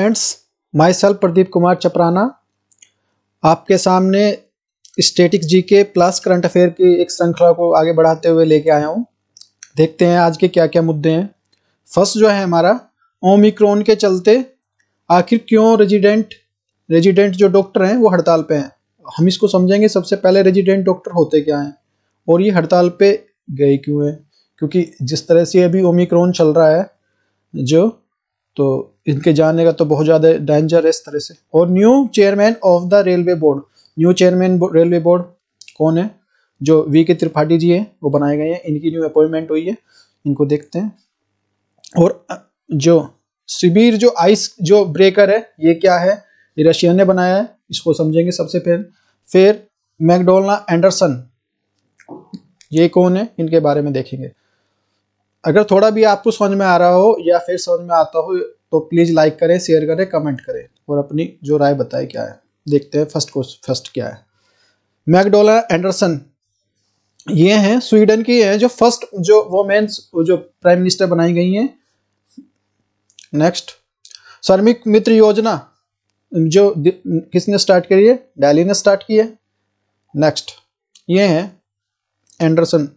friends myself Pradeep Kumar Chaprana आपके सामने static जी के प्लस करंट अफेयर की एक श्रृंखला को आगे बढ़ाते हुए लेके आया हूँ देखते हैं आज के क्या क्या मुद्दे हैं फर्स्ट जो है हमारा ओमिक्रोन के चलते आखिर क्यों रेजिडेंट रेजिडेंट जो डॉक्टर हैं वो हड़ताल पे हैं हम इसको समझेंगे सबसे पहले रेजिडेंट डॉक्टर होते क्या हैं और ये हड़ताल पे गए क्यों हैं क्योंकि जिस तरह से अभी ओमिक्रोन चल रहा है जो तो इनके जाने का तो बहुत ज़्यादा डेंजर है इस तरह से और new chairman of the railway board new chairman railway board कौन है जो वी के त्रिपाठी जी है वो बनाए गए हैं इनकी न्यू अपॉइंटमेंट हुई है इनको देखते हैं और जो शिविर जो आइस जो ब्रेकर है ये क्या है ये रशिया ने बनाया है इसको समझेंगे सबसे पहले फिर मैकडोना एंडरसन ये कौन है इनके बारे में देखेंगे अगर थोड़ा भी आपको समझ में आ रहा हो या फिर समझ में आता हो तो प्लीज़ लाइक करें शेयर करें कमेंट करें और अपनी जो राय बताए क्या है देखते हैं फर्स्ट क्वेश्चन फर्स्ट क्या है मैकडोला एंडरसन ये हैं स्वीडन की है जो फर्स्ट जो वोमेन्स जो प्राइम मिनिस्टर बनाई गई हैं नेक्स्ट श्रमिक मित्र योजना जो किसने स्टार्ट करी है डेली ने स्टार्ट की है नेक्स्ट ये हैं एंडरसन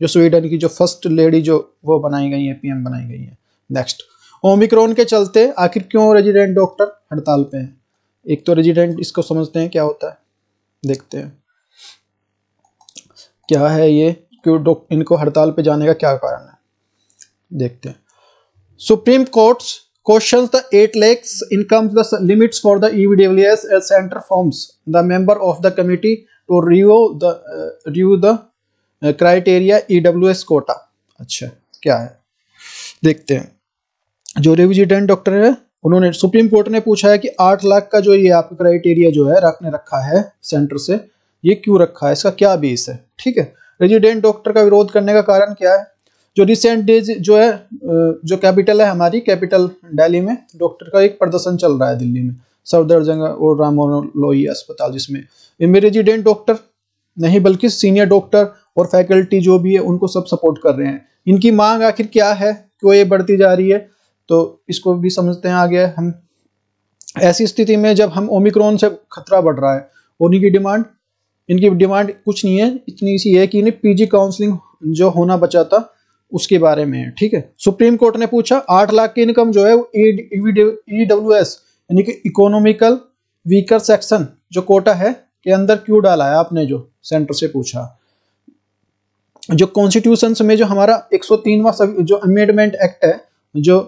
जो स्वीडन की जो फर्स्ट लेडी जो वो बनाई गई है पीएम बनाई गई है नेक्स्ट ओमिक्रॉन के चलते आखिर क्यों रेजिडेंट डॉक्टर हड़ताल पे हैं एक तो रेजिडेंट इसको समझते हैं क्या होता है देखते हैं क्या है ये क्यों इनको हड़ताल पे जाने का क्या कारण है देखते हैं supreme court question the eight lakhs income limits for the EWS S centre forms the member of the committee to review the rev the criteria EWS quota अच्छा क्या है देखते हैं जो रेविजिडेंट डॉक्टर है उन्होंने सुप्रीम कोर्ट ने पूछा है कि आठ लाख का जो ये आपका क्राइटेरिया जो है रखने रखा है सेंटर से ये क्यों रखा है इसका क्या बेस है ठीक है रेजिडेंट डॉक्टर का विरोध करने का कारण क्या है जो रिसेंट डेज जो है जो कैपिटल है हमारी कैपिटल दिल्ली में डॉक्टर का एक प्रदर्शन चल रहा है दिल्ली में सफदरजंग और लोही अस्पताल जिसमें इनमें रेजिडेंट डॉक्टर नहीं बल्कि सीनियर डॉक्टर और फैकल्टी जो भी है उनको सब सपोर्ट कर रहे हैं इनकी मांग आखिर क्या है क्यों ये बढ़ती जा रही है तो इसको भी समझते हैं आगे हम ऐसी स्थिति में जब हम ओमिक्रोन से खतरा बढ़ रहा है उन्हीं की डिमांड इनकी डिमांड कुछ नहीं है इतनी सी है कि इन्हें पीजी काउंसलिंग जो होना बचा था उसके बारे में ठीक है सुप्रीम कोर्ट ने पूछा आठ लाख की इनकम जो है वो ई डब्ल्यू एस यानी कि इकोनॉमिकल वीकर सेक्शन जो कोटा है के अंदर क्यों डाला है आपने जो सेंटर से पूछा जो कॉन्स्टिट्यूशन में जो हमारा एक सौ तीनवा जो अमेंडमेंट एक्ट है जो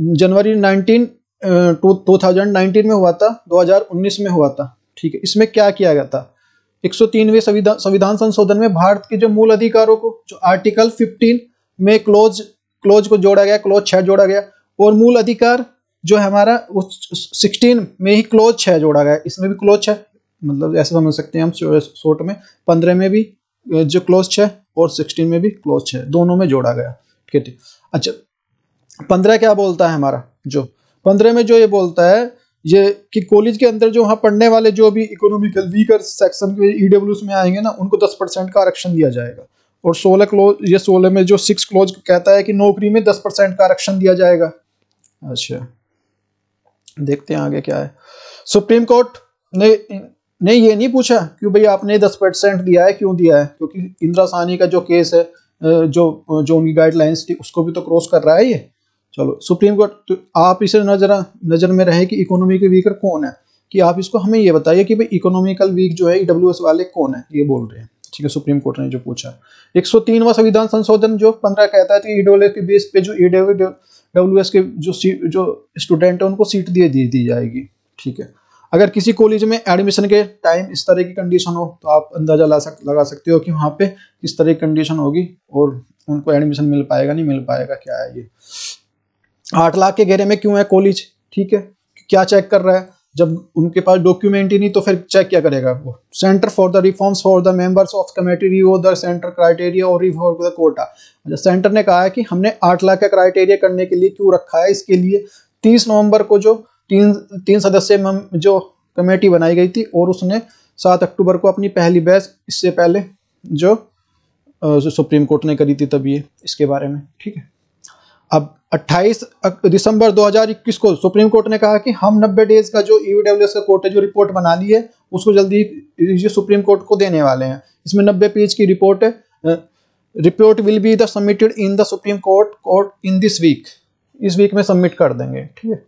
जनवरी 19 2019 में हुआ था 2019 में हुआ था ठीक है इसमें क्या किया गया था 103वें संविधान संविधान संशोधन में भारत के जो मूल अधिकारों को जो आर्टिकल 15 में क्लोज क्लोज को जोड़ा गया क्लोज छह जोड़ा गया और मूल अधिकार जो है हमारा उस 16 में ही क्लोज छह जोड़ा गया इसमें भी क्लोज छह मतलब ऐसे समझ सकते हैं हम शॉर्ट में पंद्रह में भी जो क्लोज छः और सिक्सटीन में भी क्लोज छः दोनों में जोड़ा गया ठीक है अच्छा पंद्रह क्या बोलता है हमारा जो पंद्रह में जो ये बोलता है ये कि कॉलेज के अंदर जो वहाँ पढ़ने वाले जो भी इकोनॉमिकल वीकर सेक्शन के ई में आएंगे ना उनको दस परसेंट का आरक्षण दिया जाएगा और सोलह क्लोज ये सोलह में जो सिक्स क्लोज कहता है कि नौकरी में दस परसेंट का आरक्षण दिया जाएगा अच्छा देखते हैं आगे क्या है सुप्रीम कोर्ट ने ने ये नहीं पूछा कि भाई आपने दस परसेंट दिया है क्यों दिया है क्योंकि इंदिरा सानी का जो केस है जो जो उनकी गाइडलाइंस थी उसको भी तो क्रॉस कर रहा है ये चलो सुप्रीम कोर्ट तो आप इसे नजर नज़र में रहे कि के वीकर कौन है कि आप इसको हमें ये बताइए कि भाई इकोनॉमिकल वीक जो है ई e वाले कौन है ये बोल रहे हैं ठीक है सुप्रीम कोर्ट ने जो पूछा एक सौ संविधान संशोधन जो पंद्रह कहता है कि तो एस e के बेस पे जो ई e डब्ल्यू के जो सीट जो स्टूडेंट है उनको सीट दे दी दी जाएगी ठीक है अगर किसी कॉलेज में एडमिशन के टाइम इस तरह की कंडीशन हो तो आप अंदाजा ला सक लगा सकते हो कि वहाँ पे किस तरह की कंडीशन होगी और उनको एडमिशन मिल पाएगा नहीं मिल पाएगा क्या है ये आठ लाख के घेरे में क्यों है कॉलेज ठीक है क्या चेक कर रहा है जब उनके पास डॉक्यूमेंट ही नहीं तो फिर चेक क्या करेगा वो centre for the reforms for the members of committee review the centre criteria और रिव्यू द कोटा अच्छा सेंटर ने कहा है कि हमने आठ लाख का क्राइटेरिया करने के लिए क्यों रखा है इसके लिए तीस नवंबर को जो तीन तीन सदस्य जो कमेटी बनाई गई थी और उसने सात अक्टूबर को अपनी पहली बहस इससे पहले जो, जो सुप्रीम कोर्ट ने करी थी तब ये इसके बारे में ठीक है अब 28 दिसंबर 2021 को सुप्रीम कोर्ट ने कहा कि हम 90 डेज का जो ईवीडब्ल्यूएस e का कोर्ट है जो रिपोर्ट बना ली है उसको जल्दी ये सुप्रीम कोर्ट को देने वाले हैं इसमें 90 पेज की रिपोर्ट है report will be the submitted in the supreme court court in this week इस वीक में सबमिट कर देंगे ठीक है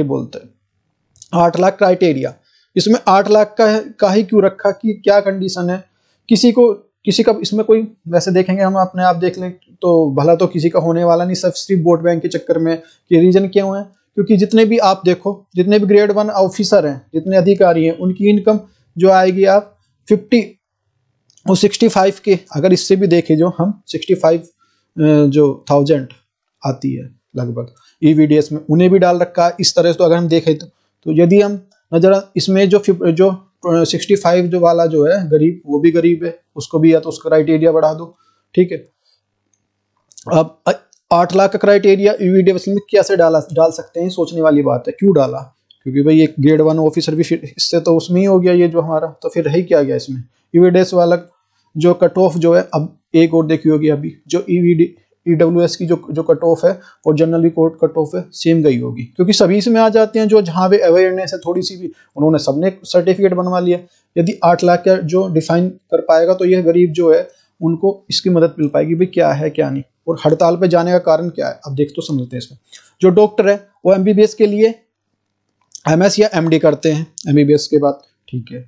ये बोलते हैं आठ लाख क्राइटेरिया इसमें आठ लाख का का ही क्यों रखा कि क्या कंडीशन है किसी को किसी का इसमें कोई वैसे देखेंगे हम अपने आप देख लें तो भला तो किसी का होने वाला नहीं सब सिर्फ वोट बैंक के चक्कर में कि रीजन क्यों है क्योंकि जितने भी आप देखो जितने भी ग्रेड वन ऑफिसर हैं जितने अधिकारी हैं उनकी इनकम जो आएगी आप फिफ्टी और सिक्सटी फाइव के अगर इससे भी देखें जो हम सिक्सटी फाइव जो थाउजेंड आती है लगभग ई e में उन्हें भी डाल रखा है इस तरह से तो अगर हम देखें तो, तो यदि हम नज़र इसमें जो जो सिक्सटी फाइव जो वाला जो है गरीब वो भी गरीब है उसको भी या तो उसका क्राइटेरिया बढ़ा दो ठीक है अब आठ लाख का क्राइटेरिया यूवी डेविस में कैसे डाला डाल सकते हैं सोचने वाली बात है क्यों डाला क्योंकि भाई एक ग्रेड वन ऑफिसर भी फिर इससे तो उसमें ही हो गया ये जो हमारा तो फिर रही क्या गया इसमें ईवीडीएस वाला जो कट ऑफ जो है अब एक और देखी होगी अभी जो ईवीडी e ई e की जो जो कट ऑफ है और जनरल भी कोर्ट कट ऑफ है सेम गई होगी क्योंकि सभी इसमें आ जाते हैं जो जहाँ पे अवेयरनेस है थोड़ी सी भी उन्होंने सबने सर्टिफिकेट बनवा लिया यदि आठ लाख का जो डिफाइन कर पाएगा तो यह गरीब जो है उनको इसकी मदद मिल पाएगी भाई क्या है क्या नहीं और हड़ताल पर जाने का कारण क्या है अब देख तो समझते हैं इसमें जो डॉक्टर है वो एम के लिए एम या एम करते हैं एम के बाद ठीक है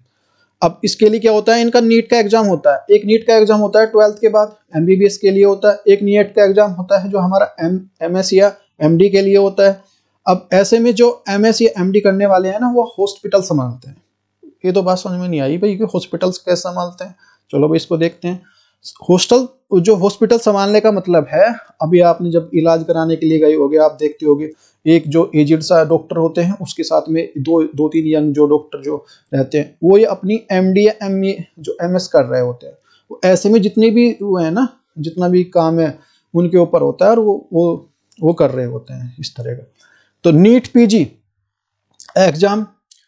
अब इसके लिए क्या होता है इनका नीट का एग्जाम होता है एक नीट का एग्जाम होता है ट्वेल्थ के बाद एमबीबीएस के लिए होता है एक नीट का एग्जाम होता है जो हमारा एम एम या एम के लिए होता है अब ऐसे में जो एम या एम करने वाले हैं ना वो हॉस्पिटल संभालते हैं ये तो बात समझ में नहीं आई भाई कि हॉस्पिटल्स कैसे संभालते हैं चलो भाई इसको देखते हैं हॉस्टल जो हॉस्पिटल संभालने का मतलब है अभी आपने जब इलाज कराने के लिए गए होगे आप देखते होगे एक जो एजेड सा डॉक्टर होते हैं उसके साथ में दो दो तीन यंग जो डॉक्टर जो रहते हैं वो ये अपनी एम या एम e जो एम कर रहे होते हैं वो ऐसे में जितने भी वो है ना जितना भी काम है उनके ऊपर होता है और वो वो वो कर रहे होते हैं इस तरह का तो नीट पीजी एग्जाम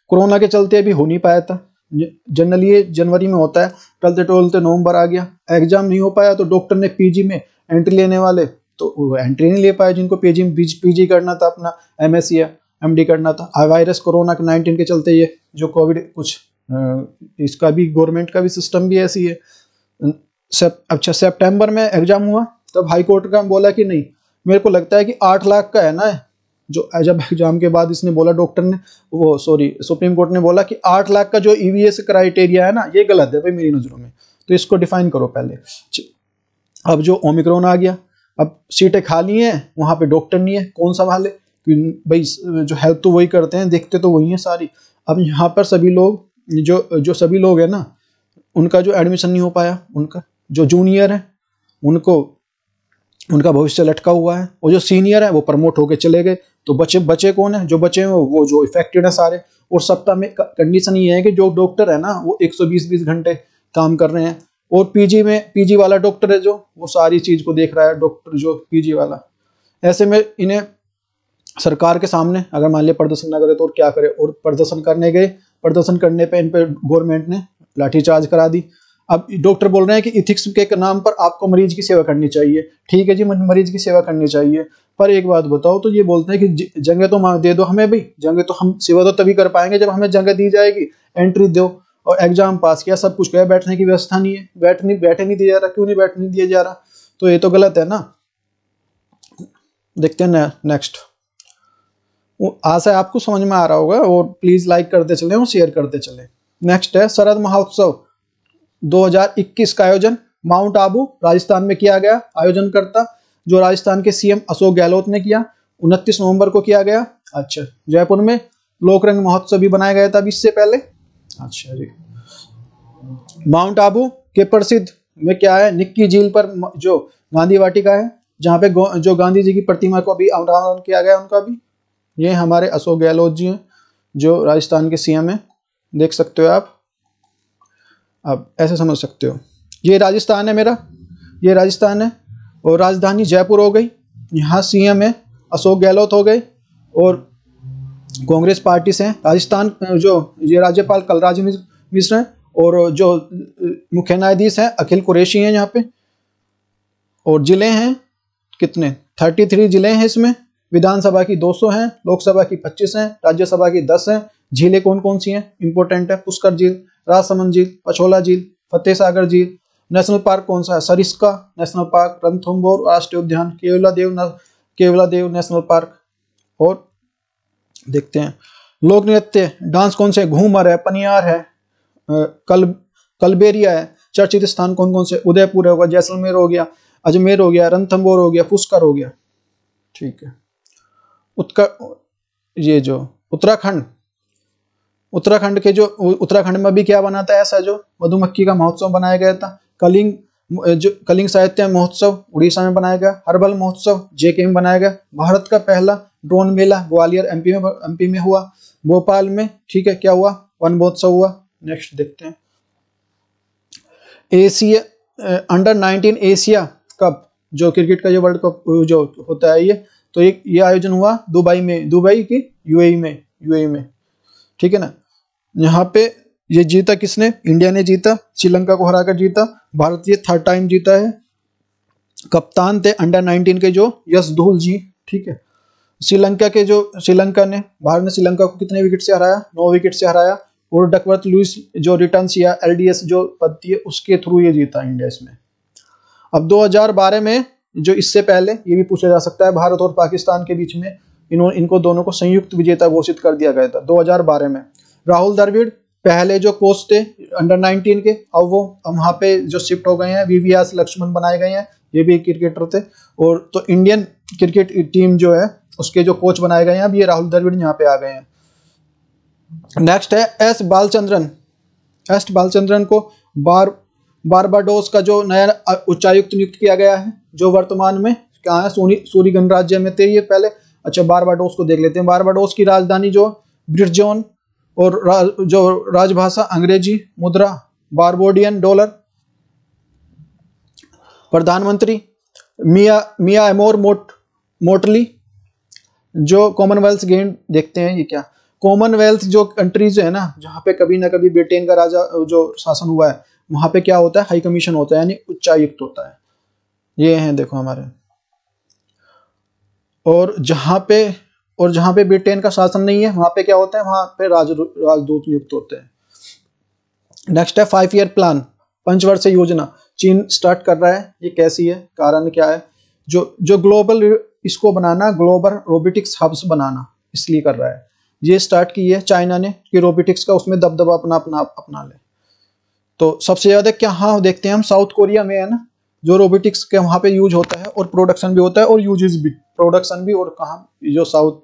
कोरोना के चलते अभी हो नहीं पाया था जनरली ये जनवरी में होता है टलते टोलते नवंबर आ गया एग्जाम नहीं हो पाया तो डॉक्टर ने पीजी में एंट्री लेने वाले तो एंट्री नहीं ले पाए जिनको पीजी पीजी करना था अपना एम या एम करना था वायरस कोरोना नाइनटीन के चलते ये जो कोविड कुछ इसका भी गवर्नमेंट का भी सिस्टम भी ऐसी है सेप, अच्छा सेप्टेम्बर में एग्जाम हुआ तब हाई कोर्ट का बोला कि नहीं मेरे को लगता है कि आठ लाख का है ना जो जब एग्जाम के बाद इसने बोला डॉक्टर ने वो सॉरी सुप्रीम कोर्ट ने बोला कि आठ लाख का जो ई e क्राइटेरिया है ना ये गलत है भाई मेरी नज़रों में तो इसको डिफाइन करो पहले अब जो ओमिक्रोन आ गया अब सीटें खाली हैं वहाँ पे डॉक्टर नहीं है कौन संभाले भाई जो हेल्प तो वही करते हैं देखते तो वही हैं सारी अब यहाँ पर सभी लोग जो जो सभी लोग हैं ना उनका जो एडमिशन नहीं हो पाया उनका जो जूनियर है उनको उनका भविष्य लटका हुआ है और जो सीनियर है वो प्रमोट होके चले गए तो बचे बचे कौन है जो बचे हैं वो जो इफेक्टेड है सारे और सप्ताह में कंडीशन ये है कि जो डॉक्टर है ना वो 120 बीस घंटे काम कर रहे हैं और पीजी में पीजी वाला डॉक्टर है जो वो सारी चीज को देख रहा है डॉक्टर जो पीजी वाला ऐसे में इन्हें सरकार के सामने अगर मान लिया प्रदर्शन ना करे तो और क्या करे और प्रदर्शन करने गए प्रदर्शन करने पे इन पे गवर्नमेंट ने लाठीचार्ज करा दी अब डॉक्टर बोल रहे हैं कि इथिक्स के नाम पर आपको मरीज की सेवा करनी चाहिए ठीक है जी मरीज की सेवा करनी चाहिए पर एक बात बताओ तो ये बोलते हैं कि जंगे तो दे दो हमें भी जंगे तो हम सेवा तो तभी कर पाएंगे जब हमें जंगे दी जाएगी एंट्री दो और एग्जाम पास किया सब कुछ किया बैठने की व्यवस्था नहीं है बैठ नहीं बैठे नहीं दिया जा रहा क्यों नहीं बैठ नहीं दिया जा रहा तो ये तो गलत है ना देखते हैं नेक्स्ट आशा आपको समझ में आ रहा होगा और प्लीज लाइक करते चले और शेयर करते चले नेक्स्ट है शरद महोत्सव 2021 का आयोजन माउंट आबू राजस्थान में किया गया आयोजन करता जो राजस्थान के सीएम अशोक गहलोत ने किया 29 नवंबर को किया गया अच्छा जयपुर में लोकरंग महोत्सव भी बनाया गया था इससे पहले माउंट आबू के प्रसिद्ध में क्या है निक्की झील पर जो गांधी वाटिका है जहाँ पे जो गांधी जी की प्रतिमा को अभी अवधारण किया गया उनका भी ये हमारे अशोक गहलोत जी हैं जो राजस्थान के सीएम हैं देख सकते हो आप अब ऐसे समझ सकते हो ये राजस्थान है मेरा ये राजस्थान है और राजधानी जयपुर हो गई यहाँ सीएम है अशोक गहलोत हो गए और कांग्रेस पार्टी से राजस्थान जो ये राज्यपाल कलराज मिश्र हैं और जो मुख्य न्यायाधीश हैं अखिल कुरेशी हैं यहाँ पे और जिले हैं कितने 33 जिले हैं इसमें विधानसभा की 200 हैं लोकसभा की 25 हैं राज्यसभा की 10 हैं झीलें कौन कौन सी हैं इंपॉर्टेंट है पुष्कर झील राजसमंद झील पछोला झील फतेह सागर झील नेशनल पार्क कौन सा है सरिस्का नेशनल पार्क रणथुम्बोर राष्ट्रीय उद्यान केवला देव केवला देव नेशनल पार्क और देखते हैं लोक नृत्य डांस कौन से घूमर है पनियार है कल कलबेरिया है चर्चित स्थान कौन कौन से उदयपुर होगा जैसलमेर हो गया अजमेर हो गया रणथम्बोर हो गया पुष्कर हो गया ठीक है उत्कर ये जो उत्तराखंड उत्तराखंड के जो उत्तराखंड में भी क्या बनाता है ऐसा जो मधुमक्खी का महोत्सव बनाया गया था कलिंग जो कलिंग साहित्य महोत्सव उड़ीसा में बनाया गया हर्बल महोत्सव जेके में बनाया गया भारत का पहला ड्रोन मेला ग्वालियर एमपी में एमपी में हुआ भोपाल में ठीक है क्या हुआ वन महोत्सव हुआ नेक्स्ट देखते हैं Asia under nineteen Asia cup जो क्रिकेट का जो वर्ल्ड कप जो होता है ये तो ये ये आयोजन हुआ दुबई में दुबई की यूएई e में यूएई e में ठीक है ना यहाँ पे ये जीता किसने इंडिया ने जीता श्रीलंका को हराकर जीता भारत ये थर्ड टाइम जीता है कप्तान थे अंडर 19 के जो यश धूल जी ठीक है श्रीलंका के जो श्रीलंका ने भारत ने श्रीलंका को कितने विकेट से हराया नौ विकेट से हराया और डकवर्थ लुइस जो रिटर्न या एल जो पद है उसके थ्रू ये जीता इंडिया इसमें अब दो में जो इससे पहले ये भी पूछा जा सकता है भारत और पाकिस्तान के बीच में इन्होंने इनको दोनों को संयुक्त विजेता घोषित कर दिया गया था 2012 में राहुल द्रविड़ पहले जो कोच थे अंडर 19 के अब वो वहाँ पे जो शिफ्ट हो गए हैं वी लक्ष्मण बनाए गए हैं ये भी क्रिकेटर थे और तो इंडियन क्रिकेट टीम जो है उसके जो कोच बनाए गए हैं अब ये राहुल द्रविड़ यहाँ पे आ गए हैं नेक्स्ट है एस बालचंद्रन एस बालचंद्रन को बार बारबाडोस का जो नया उच्चायुक्त नियुक्त किया गया है जो वर्तमान में क्या है सोनी सूरी गणराज्य में थे ये पहले अच्छा बारबाडोस को देख लेते हैं बारबाडोस की राजधानी जो ब्रिटजोन और रा, जो राजभाषा अंग्रेजी मुद्रा बारबोडियन डॉलर प्रधानमंत्री मिया मिया एमोर मोट मोटली जो कॉमनवेल्थ गेम देखते हैं ये क्या कॉमनवेल्थ जो कंट्रीज है ना जहाँ पे कभी ना कभी ब्रिटेन का राजा जो शासन हुआ है वहां पे क्या होता है हाई कमीशन होता है यानी उच्चायुक्त होता है ये हैं देखो हमारे और जहां पे और जहाँ पे ब्रिटेन का शासन नहीं है वहां पे क्या होता है वहां पे राज राजदूत नियुक्त होते हैं नेक्स्ट है फाइव ईयर प्लान पंचवर्षीय योजना चीन स्टार्ट कर रहा है ये कैसी है कारण क्या है जो जो ग्लोबल इसको बनाना ग्लोबल रोबोटिक्स हब्स बनाना इसलिए कर रहा है ये स्टार्ट की है चाइना ने कि रोबोटिक्स का उसमें दबदबा अपना अपना अपना ले तो सबसे ज़्यादा क्या हाँ देखते हैं हम साउथ कोरिया में है ना जो रोबोटिक्स के वहाँ पे यूज होता है और प्रोडक्शन भी होता है और यूजेस भी प्रोडक्शन भी और कहाँ जो साउथ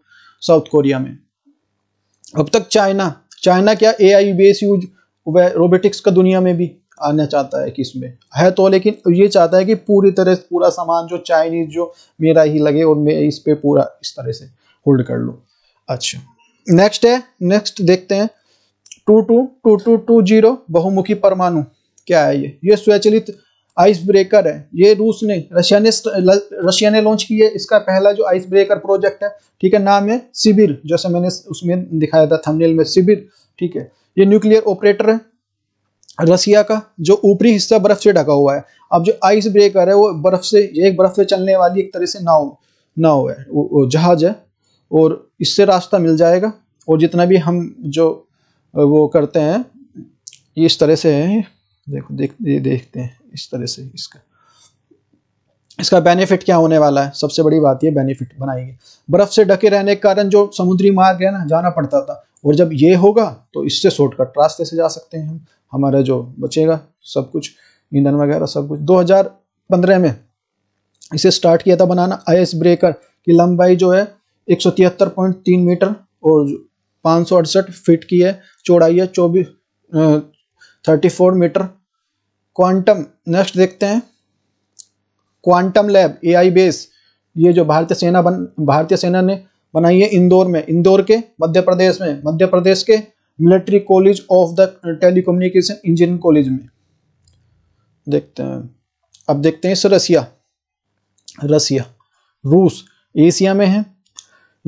साउथ कोरिया में अब तक चाइना चाइना क्या A I base use robotics का दुनिया में भी आना चाहता है कि इसमें है तो लेकिन ये चाहता है कि पूरी तरह से पूरा सामान जो चाइनीज जो मेरा ही लगे और मैं इस पे पूरा इस तरह से होल्ड कर लूँ अच्छा नेक्स्ट है नेक्स्ट देखते हैं two two two two two zero बहुमुखी परमाणु क्या है ये ये स्वचलित आइस ब्रेकर है ये रूस ने रशिया ने रशिया ने लॉन्च किया है इसका पहला जो आइस ब्रेकर प्रोजेक्ट है ठीक है नाम है सिबिर जैसे मैंने उसमें दिखाया था थंबनेल में सिबिर ठीक है ये न्यूक्लियर ऑपरेटर है रसिया का जो ऊपरी हिस्सा बर्फ से ढका हुआ है अब जो आइस ब्रेकर है वो बर्फ से एक बर्फ से चलने वाली एक तरह से नाव नाव है वो, वो जहाज है और इससे रास्ता मिल जाएगा और जितना भी हम जो वो करते हैं ये इस तरह से है देखो देख देखते हैं इस तरह से इसका इसका बेनिफिट क्या होने वाला है सबसे बड़ी बात ये बेनिफिट बनाएगी बर्फ से ढके रहने के कारण जो समुद्री मार्ग है ना जाना पड़ता था और जब ये होगा तो इससे शॉर्टकट रास्ते से जा सकते हैं हम हमारा जो बचेगा सब कुछ ईंधन वगैरह सब कुछ 2015 में इसे स्टार्ट किया था बनाना आइस ब्रेकर की लंबाई जो है एक मीटर और पाँच फीट की है चौड़ाई है चौबीस थर्टी मीटर क्वांटम नेक्स्ट देखते हैं क्वांटम लैब एआई बेस ये जो भारतीय सेना बन भारतीय सेना ने बनाई है इंदौर में इंदौर के मध्य प्रदेश में मध्य प्रदेश के military college of the telecommunication engineering college में देखते हैं अब देखते हैं रसिया रसिया रूस एशिया में है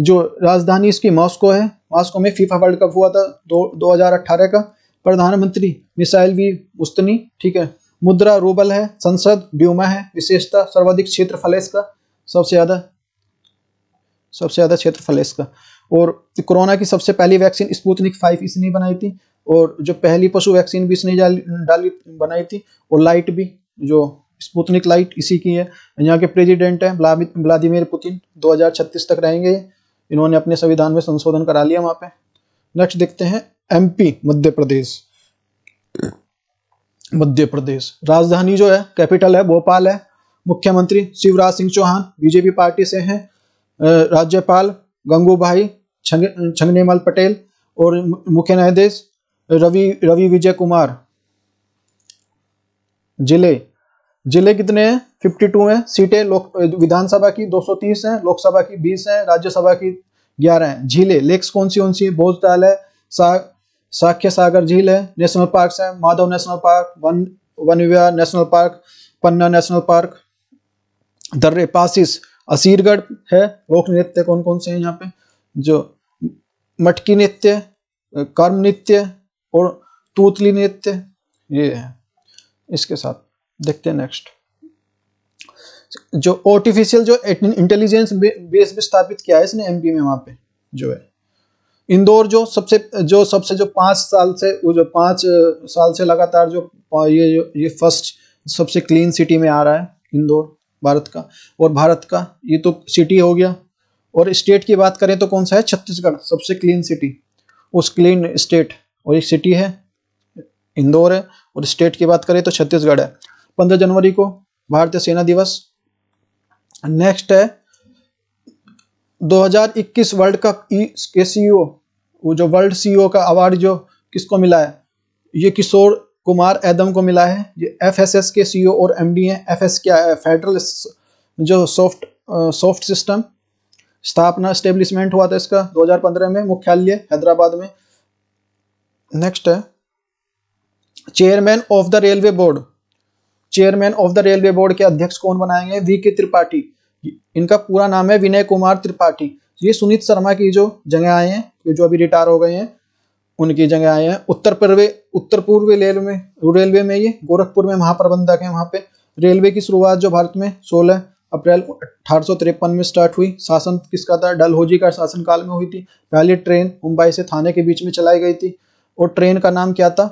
जो राजधानी इसकी मॉस्को है मॉस्को में फीफा वर्ल्ड कप हुआ था दो दो का प्रधानमंत्री मिसाइल भी उस्तनी ठीक है मुद्रा रूबल है संसद ड्यूमा है विशेषता सर्वाधिक क्षेत्रफल है इसका सबसे ज़्यादा सबसे ज़्यादा क्षेत्रफल है इसका और कोरोना की सबसे पहली वैक्सीन स्पूतनिक फाइव इसने बनाई थी और जो पहली पशु वैक्सीन भी इसने डाली बनाई थी और लाइट भी जो स्पूतनिक लाइट इसी की है यहाँ के प्रेसिडेंट हैं व्लादिमिर पुतिन 2036 तक रहेंगे इन्होंने अपने संविधान में संशोधन करा लिया वहाँ पे नेक्स्ट देखते हैं एमपी मध्य प्रदेश मध्य प्रदेश राजधानी जो है कैपिटल है भोपाल है मुख्यमंत्री शिवराज सिंह चौहान बीजेपी पार्टी से हैं राज्यपाल गंगूभाई छंगनेमल पटेल और मुख्य न्यायाधीश रवि रवि विजय कुमार जिले जिले कितने हैं 52 है सीटें लोक विधानसभा की 230 हैं लोकसभा की 20 हैं राज्यसभा की 11 हैं झीले लेक्स कौन सी कौन सी है भोजताल है सा साख्य सागर झील है नेशनल पार्क है Madhav national park Van Van Vihar national park Panna national park दर्रे पासिस असीरगढ़ है लोक नृत्य कौन कौन से हैं यहाँ पे जो मटकी नृत्य कर्म नृत्य और तूतली नृत्य ये है इसके साथ देखते हैं नेक्स्ट जो आर्टिफिशियल जो इंटेलिजेंस बेस भी स्थापित किया है इसने एमपी में वहां पे जो है इंदौर जो सबसे जो सबसे जो पाँच साल से वो जो पाँच साल से लगातार जो ये ये फर्स्ट सबसे क्लीन सिटी में आ रहा है इंदौर भारत का और भारत का ये तो सिटी हो गया और स्टेट की बात करें तो कौन सा है छत्तीसगढ़ सबसे क्लीन सिटी उस क्लीन स्टेट और एक सिटी है इंदौर है और स्टेट की बात करें तो छत्तीसगढ़ है पंद्रह जनवरी को भारतीय सेना दिवस नेक्स्ट है 2021 वर्ल्ड कप के सी e वो जो वर्ल्ड सी e का अवार्ड जो किसको मिला है ये किशोर कुमार एदम को मिला है ये एफ के सी e और एमडी हैं एफएस क्या है फेडरल जो सॉफ्ट सॉफ्ट सिस्टम स्थापना स्टेब्लिशमेंट हुआ था इसका 2015 में मुख्यालय हैदराबाद में नेक्स्ट है chairman of the railway board chairman of the railway board के अध्यक्ष कौन बनाएंगे वी के त्रिपाठी इनका पूरा नाम है विनय कुमार त्रिपाठी ये सुनीत शर्मा की जो जगह आए हैं ये जो अभी रिटायर हो गए हैं उनकी जगह आए हैं उत्तर पूर्व उत्तर पूर्व रेलवे रेलवे में ये गोरखपुर में महाप्रबंधक है वहाँ पे रेलवे की शुरुआत जो भारत में 16 अप्रैल अठारह में स्टार्ट हुई शासन किसका था डलहोजी का शासन काल में हुई थी पहली ट्रेन मुंबई से थाने के बीच में चलाई गई थी और ट्रेन का नाम क्या था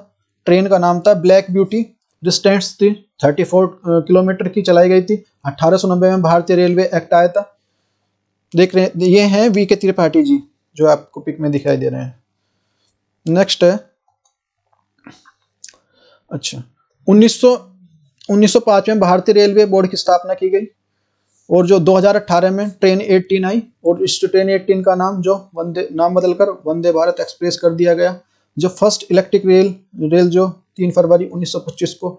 ट्रेन का नाम था ब्लैक ब्यूटी डिस्टेंस थी 34 किलोमीटर की चलाई गई थी नब्बे में भारतीय रेलवे एक्ट आया था देख रहे ये हैं वी के त्रिपाठी जी जो आपको पिक में दिखाई दे रहे हैं नेक्स्ट है अच्छा 1905 में भारतीय रेलवे बोर्ड की स्थापना की गई और जो 2018 में ट्रेन 18 आई और इस ट्रेन 18 का नाम जो वंदे नाम बदलकर वंदे भारत एक्सप्रेस कर दिया गया जो फर्स्ट इलेक्ट्रिक रेल रेल जो तीन फरवरी 1925 को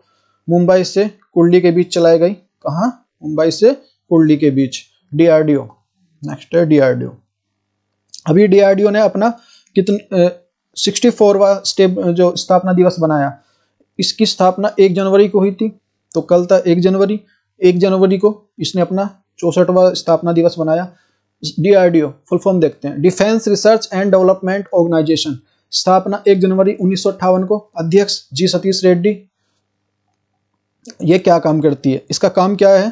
मुंबई से कुल्ली के बीच चलाई गई कहा मुंबई से कुल्ली के बीच डीआरडीओ नेक्स्ट है डीआरडीओ अभी डीआरडीओ ने अपना कितन सिक्सटी फोरवा स्टेप जो स्थापना दिवस बनाया इसकी स्थापना एक जनवरी को हुई थी तो कल था एक जनवरी एक जनवरी को इसने अपना चौसठवा स्थापना दिवस बनाया डीआरडीओ फुल फॉर्म देखते हैं defence research and development organisation स्थापना एक जनवरी उन्नीस को अध्यक्ष जी सतीश रेड्डी ये क्या काम करती है इसका काम क्या है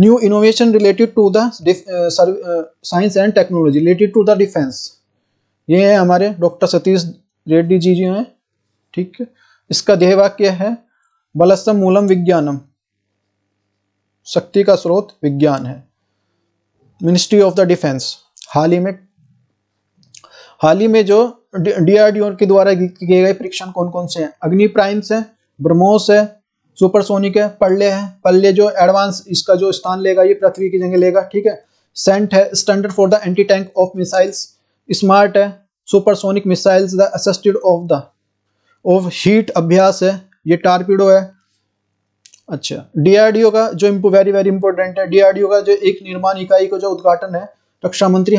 new innovation related to the science and technology related to the defence ये है हमारे डॉक्टर सतीश रेड्डी जी जी हैं ठीक है इसका ध्येय वाक्य है बलस्तम मूलम विज्ञानम शक्ति का स्रोत विज्ञान है मिनिस्ट्री ऑफ द डिफेंस हाल ही में हाल ही में जो डीआरडीओ के द्वारा किए गए परीक्षण कौन कौन से हैं अग्नि प्राइम्स है ब्रह्मोस है सुपरसोनिक है पल्ले है पल्ले जो एडवांस इसका जो स्थान लेगा ये पृथ्वी की जगह लेगा ठीक है सेंट है standard for the anti tank of missiles smart है supersonic missiles the assisted of the of heat Abhyas है ये टारपीडो है अच्छा डीआरडीओ का जो वेरी वेरी इंपॉर्टेंट है डीआरडीओ का जो एक निर्माण इकाई का जो उद्घाटन है रक्षा मंत्री